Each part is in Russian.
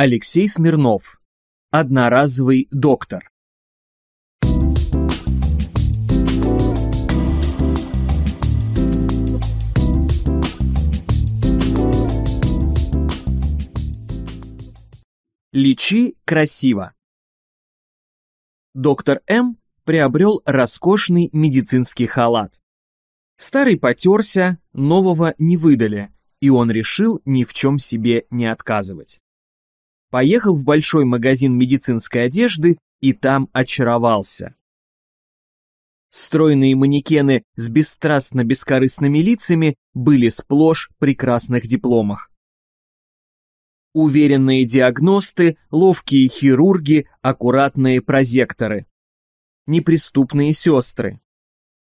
Алексей Смирнов. Одноразовый доктор. Лечи красиво. Доктор М приобрел роскошный медицинский халат. Старый потерся, нового не выдали, и он решил ни в чем себе не отказывать поехал в большой магазин медицинской одежды и там очаровался. Стройные манекены с бесстрастно-бескорыстными лицами были сплошь в прекрасных дипломах. Уверенные диагносты, ловкие хирурги, аккуратные прозекторы. Неприступные сестры.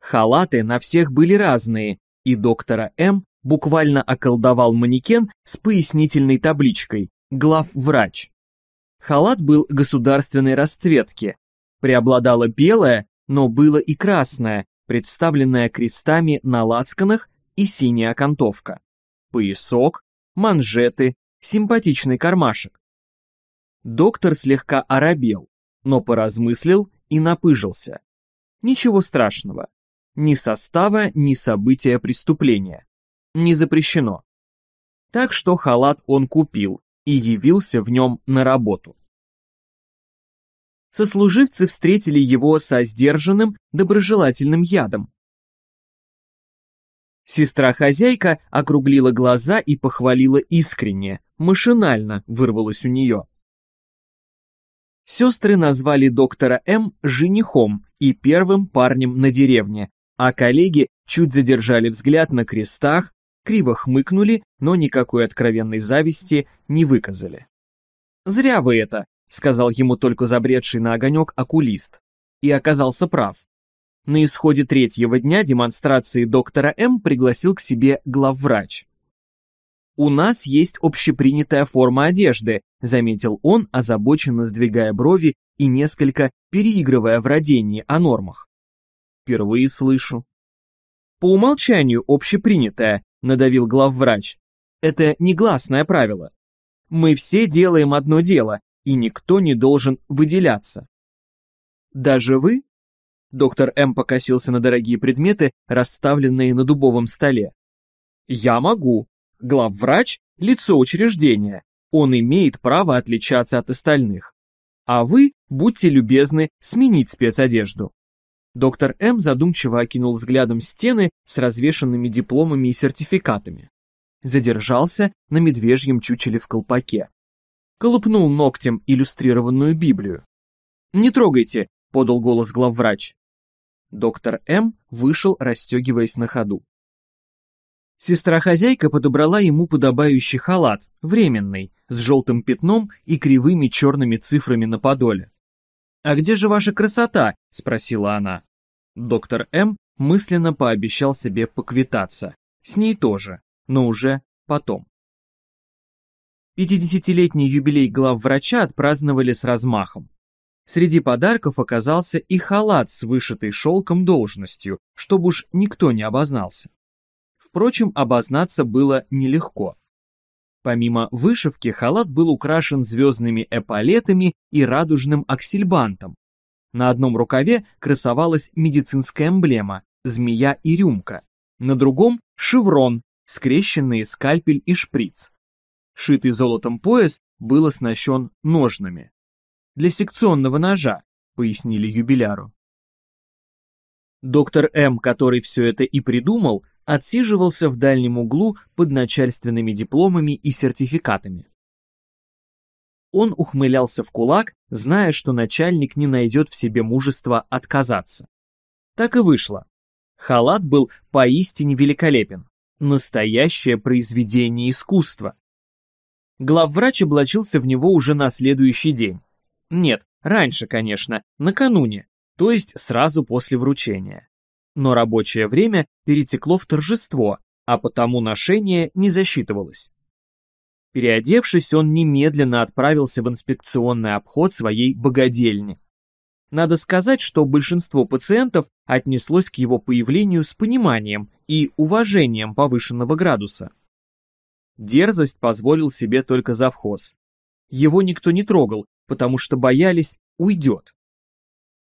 Халаты на всех были разные, и доктора М буквально околдовал манекен с пояснительной табличкой главврач. Халат был государственной расцветки. Преобладало белое, но было и красное, представленное крестами на лацканах и синяя окантовка. Поясок, манжеты, симпатичный кармашек. Доктор слегка оробел, но поразмыслил и напыжился. Ничего страшного. Ни состава, ни события преступления. Не запрещено. Так что халат он купил, и явился в нем на работу. Сослуживцы встретили его со сдержанным, доброжелательным ядом. Сестра-хозяйка округлила глаза и похвалила искренне, машинально вырвалось у нее. Сестры назвали доктора М женихом и первым парнем на деревне, а коллеги чуть задержали взгляд на крестах, криво хмыкнули, но никакой откровенной зависти не выказали. «Зря вы это», — сказал ему только забредший на огонек окулист. И оказался прав. На исходе третьего дня демонстрации доктора М пригласил к себе главврач. «У нас есть общепринятая форма одежды», — заметил он, озабоченно сдвигая брови и несколько переигрывая в родении о нормах. «Впервые слышу». «По умолчанию общепринятая», надавил главврач. Это негласное правило. Мы все делаем одно дело, и никто не должен выделяться. Даже вы? Доктор М покосился на дорогие предметы, расставленные на дубовом столе. Я могу. Главврач – лицо учреждения. Он имеет право отличаться от остальных. А вы будьте любезны сменить спецодежду. Доктор М задумчиво окинул взглядом стены с развешанными дипломами и сертификатами. Задержался на медвежьем чучеле в колпаке. Колупнул ногтем иллюстрированную Библию. «Не трогайте», — подал голос главврач. Доктор М вышел, расстегиваясь на ходу. Сестра-хозяйка подобрала ему подобающий халат, временный, с желтым пятном и кривыми черными цифрами на подоле. «А где же ваша красота?» – спросила она. Доктор М мысленно пообещал себе поквитаться. С ней тоже, но уже потом. 50-летний юбилей главврача отпраздновали с размахом. Среди подарков оказался и халат с вышитой шелком должностью, чтобы уж никто не обознался. Впрочем, обознаться было нелегко. Помимо вышивки, халат был украшен звездными эполетами и радужным аксельбантом. На одном рукаве красовалась медицинская эмблема – змея и рюмка. На другом – шеврон, скрещенные скальпель и шприц. Шитый золотом пояс был оснащен ножными. Для секционного ножа, пояснили юбиляру. Доктор М, который все это и придумал, отсиживался в дальнем углу под начальственными дипломами и сертификатами. Он ухмылялся в кулак, зная, что начальник не найдет в себе мужества отказаться. Так и вышло. Халат был поистине великолепен. Настоящее произведение искусства. Главврач облачился в него уже на следующий день. Нет, раньше, конечно, накануне, то есть сразу после вручения но рабочее время перетекло в торжество, а потому ношение не засчитывалось. Переодевшись, он немедленно отправился в инспекционный обход своей богадельни. Надо сказать, что большинство пациентов отнеслось к его появлению с пониманием и уважением повышенного градуса. Дерзость позволил себе только завхоз. Его никто не трогал, потому что боялись, уйдет.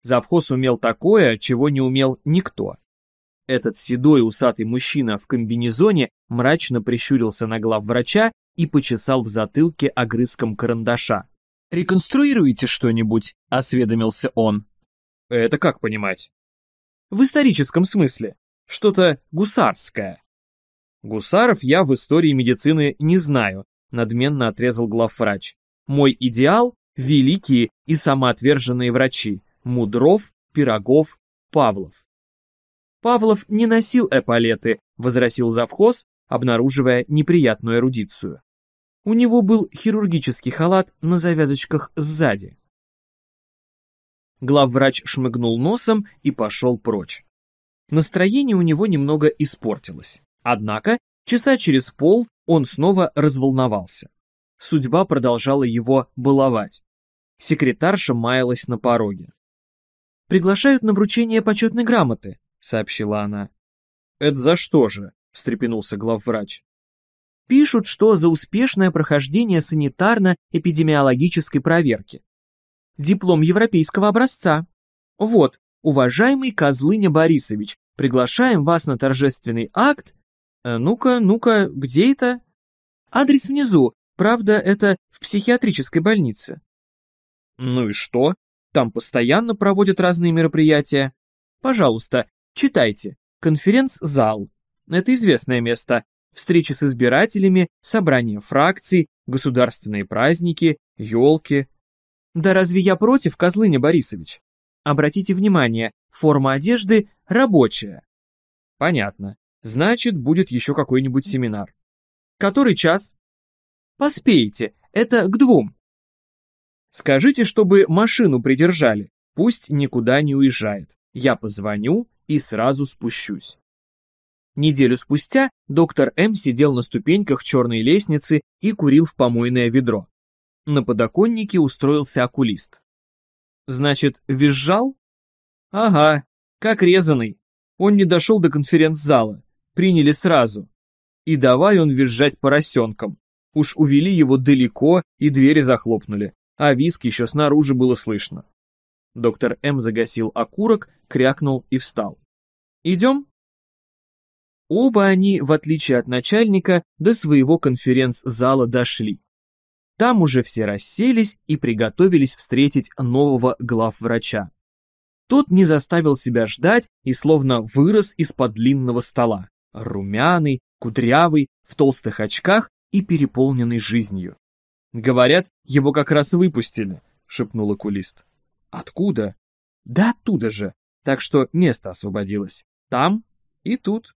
Завхоз умел такое, чего не умел никто. Этот седой усатый мужчина в комбинезоне мрачно прищурился на главврача и почесал в затылке огрызком карандаша. «Реконструируете что-нибудь?» – осведомился он. «Это как понимать?» «В историческом смысле. Что-то гусарское». «Гусаров я в истории медицины не знаю», – надменно отрезал главврач. «Мой идеал – великие и самоотверженные врачи. Мудров, Пирогов, Павлов. Павлов не носил эполеты, возразил завхоз, обнаруживая неприятную эрудицию. У него был хирургический халат на завязочках сзади. Главврач шмыгнул носом и пошел прочь. Настроение у него немного испортилось. Однако, часа через пол он снова разволновался. Судьба продолжала его баловать. Секретарша маялась на пороге приглашают на вручение почетной грамоты», — сообщила она. «Это за что же?» — встрепенулся главврач. «Пишут, что за успешное прохождение санитарно-эпидемиологической проверки. Диплом европейского образца. Вот, уважаемый Козлыня Борисович, приглашаем вас на торжественный акт. Э, ну-ка, ну-ка, где это? Адрес внизу, правда, это в психиатрической больнице». «Ну и что?» Там постоянно проводят разные мероприятия. Пожалуйста, читайте. Конференц-зал. Это известное место. Встречи с избирателями, собрания фракций, государственные праздники, елки. Да разве я против, Козлыня Борисович? Обратите внимание, форма одежды рабочая. Понятно. Значит, будет еще какой-нибудь семинар. Который час? Поспейте, это к двум. Скажите, чтобы машину придержали, пусть никуда не уезжает. Я позвоню и сразу спущусь. Неделю спустя доктор М сидел на ступеньках черной лестницы и курил в помойное ведро. На подоконнике устроился окулист. Значит, визжал? Ага, как резанный. Он не дошел до конференц-зала. Приняли сразу. И давай он визжать поросенком. Уж увели его далеко и двери захлопнули а виск еще снаружи было слышно. Доктор М загасил окурок, крякнул и встал. «Идем?» Оба они, в отличие от начальника, до своего конференц-зала дошли. Там уже все расселись и приготовились встретить нового главврача. Тот не заставил себя ждать и словно вырос из-под длинного стола, румяный, кудрявый, в толстых очках и переполненный жизнью. «Говорят, его как раз выпустили», — шепнул окулист. «Откуда?» «Да оттуда же. Так что место освободилось. Там и тут».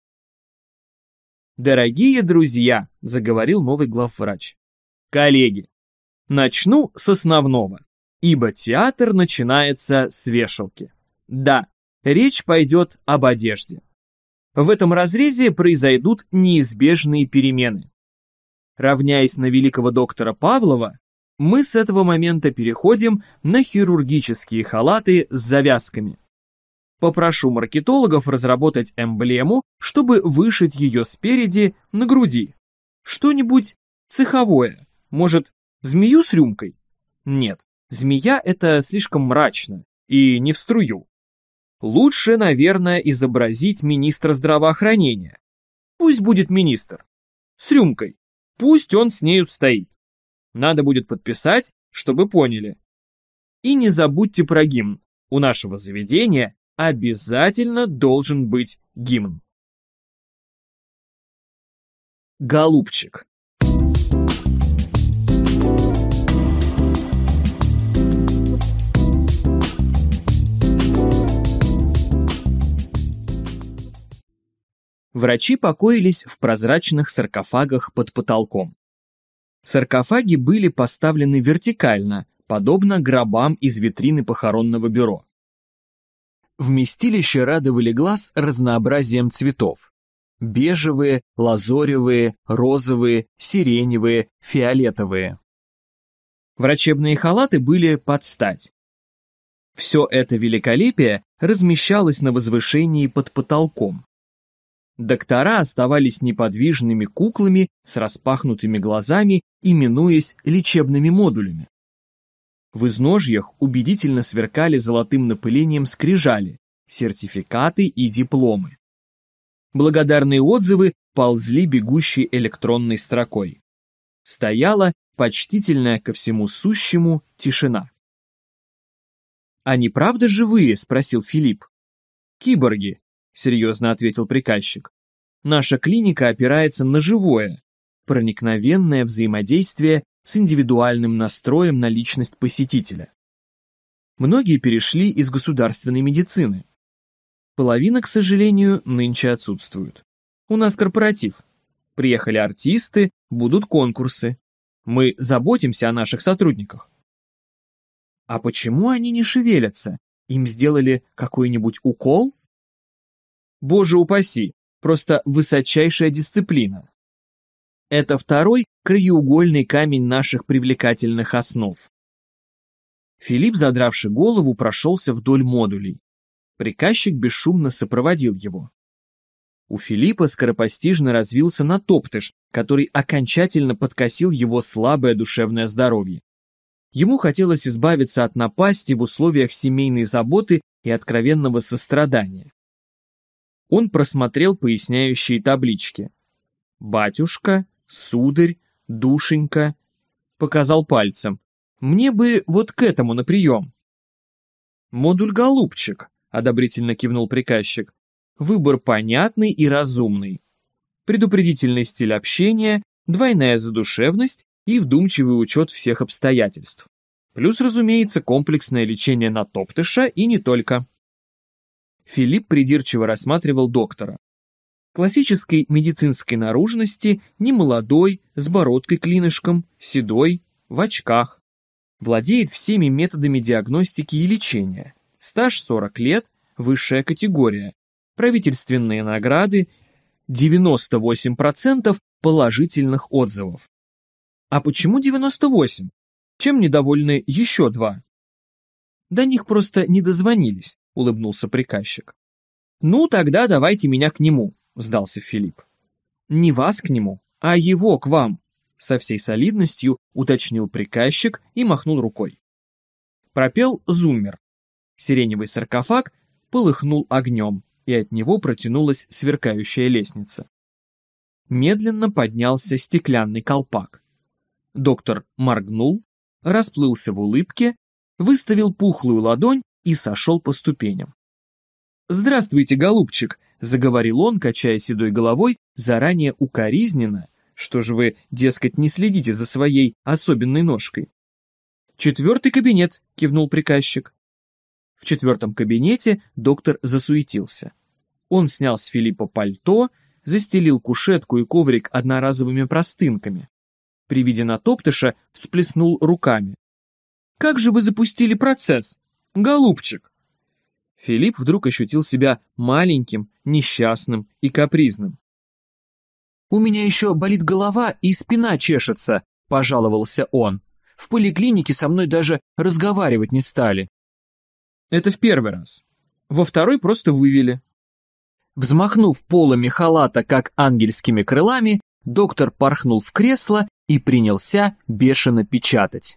«Дорогие друзья», — заговорил новый главврач. «Коллеги, начну с основного, ибо театр начинается с вешалки. Да, речь пойдет об одежде. В этом разрезе произойдут неизбежные перемены. Равняясь на великого доктора Павлова, мы с этого момента переходим на хирургические халаты с завязками. Попрошу маркетологов разработать эмблему, чтобы вышить ее спереди на груди. Что-нибудь цеховое. Может, змею с рюмкой? Нет, змея это слишком мрачно и не в струю. Лучше, наверное, изобразить министра здравоохранения. Пусть будет министр. С рюмкой. Пусть он с нею стоит. Надо будет подписать, чтобы поняли. И не забудьте про гимн. У нашего заведения обязательно должен быть гимн. Голубчик. Врачи покоились в прозрачных саркофагах под потолком. Саркофаги были поставлены вертикально, подобно гробам из витрины похоронного бюро. Вместилище радовали глаз разнообразием цветов. Бежевые, лазоревые, розовые, сиреневые, фиолетовые. Врачебные халаты были под стать. Все это великолепие размещалось на возвышении под потолком. Доктора оставались неподвижными куклами с распахнутыми глазами, именуясь лечебными модулями. В изножьях убедительно сверкали золотым напылением скрижали, сертификаты и дипломы. Благодарные отзывы ползли бегущей электронной строкой. Стояла почтительная ко всему сущему тишина. «Они правда живые?» — спросил Филипп. «Киборги», серьезно ответил приказчик. Наша клиника опирается на живое, проникновенное взаимодействие с индивидуальным настроем на личность посетителя. Многие перешли из государственной медицины. Половина, к сожалению, нынче отсутствует. У нас корпоратив. Приехали артисты, будут конкурсы. Мы заботимся о наших сотрудниках. А почему они не шевелятся? Им сделали какой-нибудь укол? Боже упаси, просто высочайшая дисциплина. Это второй краеугольный камень наших привлекательных основ. Филипп, задравший голову, прошелся вдоль модулей. Приказчик бесшумно сопроводил его. У Филиппа скоропостижно развился натоптыш, который окончательно подкосил его слабое душевное здоровье. Ему хотелось избавиться от напасти в условиях семейной заботы и откровенного сострадания. Он просмотрел поясняющие таблички. «Батюшка», «Сударь», «Душенька», показал пальцем. «Мне бы вот к этому на прием». «Модуль голубчик», — одобрительно кивнул приказчик. «Выбор понятный и разумный. Предупредительный стиль общения, двойная задушевность и вдумчивый учет всех обстоятельств. Плюс, разумеется, комплексное лечение на топтыша и не только. Филипп придирчиво рассматривал доктора. Классической медицинской наружности, немолодой, с бородкой-клинышком, седой, в очках. Владеет всеми методами диагностики и лечения. Стаж 40 лет, высшая категория. Правительственные награды, 98% положительных отзывов. А почему 98? Чем недовольны еще два? До них просто не дозвонились. — улыбнулся приказчик. «Ну, тогда давайте меня к нему», — сдался Филипп. «Не вас к нему, а его к вам», — со всей солидностью уточнил приказчик и махнул рукой. Пропел зуммер. Сиреневый саркофаг полыхнул огнем, и от него протянулась сверкающая лестница. Медленно поднялся стеклянный колпак. Доктор моргнул, расплылся в улыбке, выставил пухлую ладонь и сошел по ступеням. «Здравствуйте, голубчик», — заговорил он, качая седой головой, заранее укоризненно, что же вы, дескать, не следите за своей особенной ножкой. «Четвертый кабинет», — кивнул приказчик. В четвертом кабинете доктор засуетился. Он снял с Филиппа пальто, застелил кушетку и коврик одноразовыми простынками. При виде натоптыша всплеснул руками. «Как же вы запустили процесс?» голубчик!» Филипп вдруг ощутил себя маленьким, несчастным и капризным. «У меня еще болит голова и спина чешется», – пожаловался он. «В поликлинике со мной даже разговаривать не стали». «Это в первый раз. Во второй просто вывели». Взмахнув полами халата, как ангельскими крылами, доктор порхнул в кресло и принялся бешено печатать.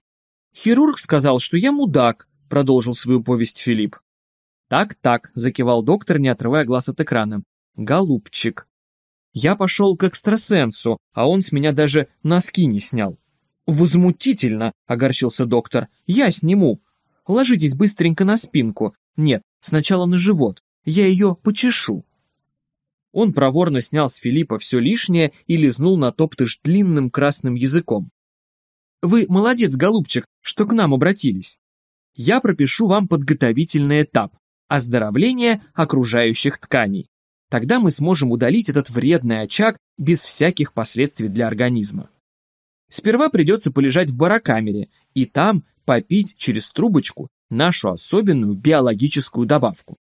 «Хирург сказал, что я мудак, продолжил свою повесть Филипп. «Так-так», — закивал доктор, не отрывая глаз от экрана. «Голубчик». «Я пошел к экстрасенсу, а он с меня даже носки не снял». «Возмутительно», — огорчился доктор. «Я сниму. Ложитесь быстренько на спинку. Нет, сначала на живот. Я ее почешу». Он проворно снял с Филиппа все лишнее и лизнул на топтыш длинным красным языком. «Вы молодец, голубчик, что к нам обратились я пропишу вам подготовительный этап – оздоровление окружающих тканей. Тогда мы сможем удалить этот вредный очаг без всяких последствий для организма. Сперва придется полежать в барокамере и там попить через трубочку нашу особенную биологическую добавку.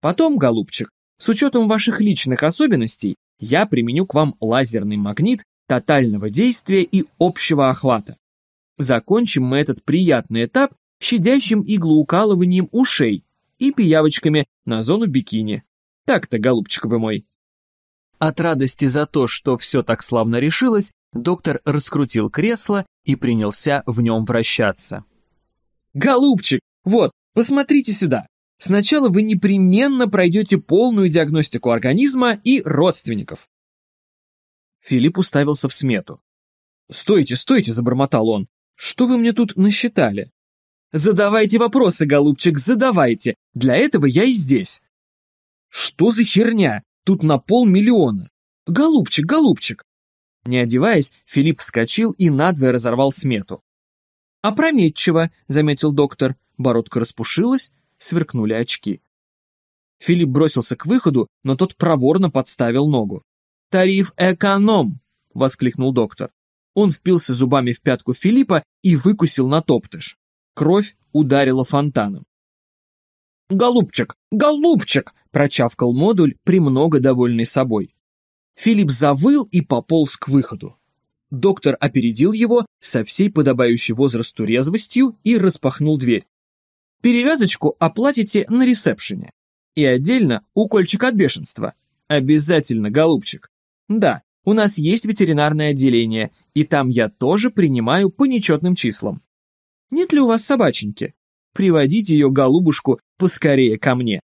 Потом, голубчик, с учетом ваших личных особенностей, я применю к вам лазерный магнит тотального действия и общего охвата. Закончим мы этот приятный этап щадящим иглоукалыванием ушей и пиявочками на зону бикини. Так-то, голубчик вы мой. От радости за то, что все так славно решилось, доктор раскрутил кресло и принялся в нем вращаться. «Голубчик, вот, посмотрите сюда. Сначала вы непременно пройдете полную диагностику организма и родственников». Филипп уставился в смету. «Стойте, стойте», — забормотал он. «Что вы мне тут насчитали? Задавайте вопросы, голубчик, задавайте. Для этого я и здесь. Что за херня? Тут на полмиллиона. Голубчик, голубчик. Не одеваясь, Филипп вскочил и надвое разорвал смету. «Опрометчиво», — заметил доктор. Бородка распушилась, сверкнули очки. Филипп бросился к выходу, но тот проворно подставил ногу. «Тариф эконом!» — воскликнул доктор. Он впился зубами в пятку Филиппа и выкусил на топтыш. Кровь ударила фонтаном. «Голубчик! Голубчик!» – прочавкал модуль, премного довольный собой. Филипп завыл и пополз к выходу. Доктор опередил его со всей подобающей возрасту резвостью и распахнул дверь. «Перевязочку оплатите на ресепшене. И отдельно укольчик от бешенства. Обязательно, голубчик. Да, у нас есть ветеринарное отделение, и там я тоже принимаю по нечетным числам. Нет ли у вас собаченьки? Приводите ее, голубушку, поскорее ко мне.